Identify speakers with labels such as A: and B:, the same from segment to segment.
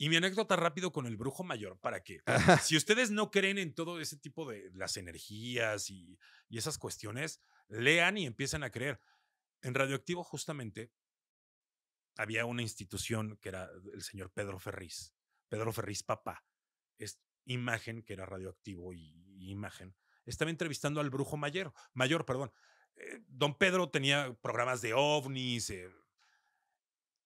A: Y mi anécdota rápido con el brujo mayor, para que si ustedes no creen en todo ese tipo de las energías y, esas cuestiones, lean y empiecen a creer. En Radioactivo justamente había una institución que era el señor Pedro Ferriz, Pedro Ferriz papá, es imagen que era radioactivo y, imagen, estaba entrevistando al brujo mayor, mayor, perdón. Eh, don Pedro tenía programas de ovnis. Eh.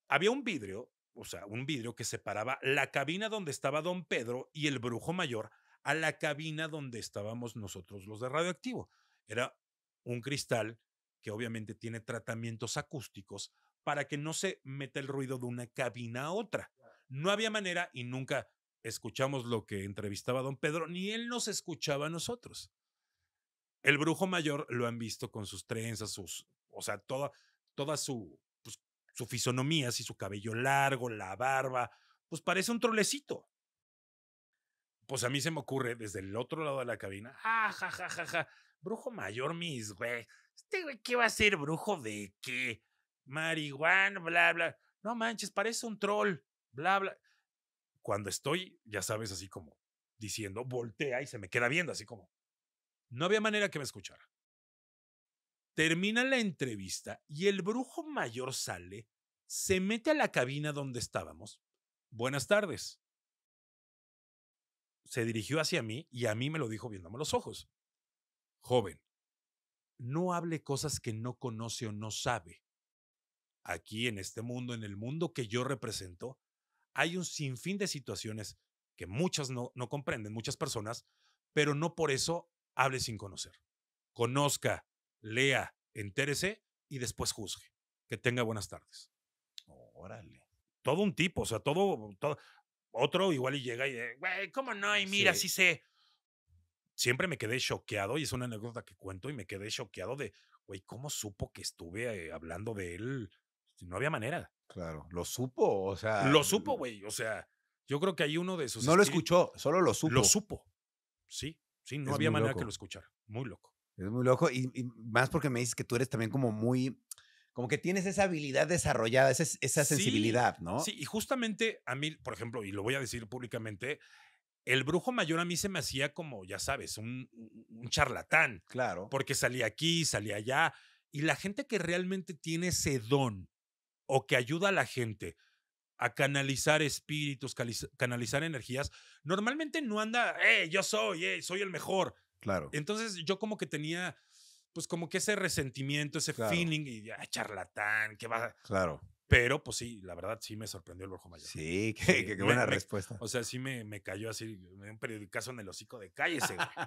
A: Había un vidrio o sea, un vidrio que separaba la cabina donde estaba don Pedro y el brujo mayor a la cabina donde estábamos nosotros los de radioactivo. Era un cristal que obviamente tiene tratamientos acústicos para que no se meta el ruido de una cabina a otra. No había manera y nunca escuchamos lo que entrevistaba don Pedro, ni él nos escuchaba a nosotros. El brujo mayor lo han visto con sus trenzas, sus, o sea, toda, toda su, su fisonomía, así su cabello largo, la barba, pues parece un trolecito. Pues a mí se me ocurre desde el otro lado de la cabina, ah, ja, ja, ja, brujo mayor, mis güey. Este güey, ¿qué va a ser brujo de qué? Marihuana, bla, bla. No manches, parece un troll, bla, bla. Cuando estoy, ya sabes, así como diciendo, voltea y se me queda viendo, así como. No había manera que me escuchara. Termina la entrevista y el brujo mayor sale, se mete a la cabina donde estábamos. Buenas tardes. Se dirigió hacia mí y a mí me lo dijo viéndome los ojos. Joven, no hable cosas que no conoce o no sabe. Aquí, en este mundo, en el mundo que yo represento, hay un sinfín de situaciones que muchas no, no comprenden, muchas personas, pero no por eso hable sin conocer. Conozca, lea, entérese y después juzgue. Que tenga buenas tardes. Órale. Todo un tipo, o sea, todo, todo otro igual y llega y, eh, güey, ¿cómo no? Y mira, sí. sé. Siempre me quedé choqueado y es una anécdota que cuento y me quedé choqueado de, güey, ¿cómo supo que estuve eh, hablando de él? No había manera. Claro, lo supo, o sea. Lo supo, güey, o sea, yo creo que hay uno de esos. No lo escuchó, solo lo supo. Lo supo. Sí, sí, no había manera que lo escuchara. Muy loco. Es muy loco y, más porque me dices que tú eres también como muy, como que tienes esa habilidad desarrollada, esa, esa sensibilidad, ¿no? Sí, y justamente a mí, por ejemplo, y lo voy a decir públicamente, el brujo mayor a mí se me hacía como, ya sabes, un, un charlatán. Claro. Porque salía aquí, salía allá. Y la gente que realmente tiene ese don o que ayuda a la gente a canalizar espíritus, canalizar energías, normalmente no anda, eh, yo soy, eh, soy el mejor. Claro. Entonces yo como que tenía, pues como que ese resentimiento, ese feeling, y ya ah, charlatán, que va. Claro. Pero pues sí, la verdad sí me sorprendió el Borjo Mayor. Sí, qué, qué, buena respuesta. o sea, sí me, cayó así, me dio un periodicazo en el hocico de cállese,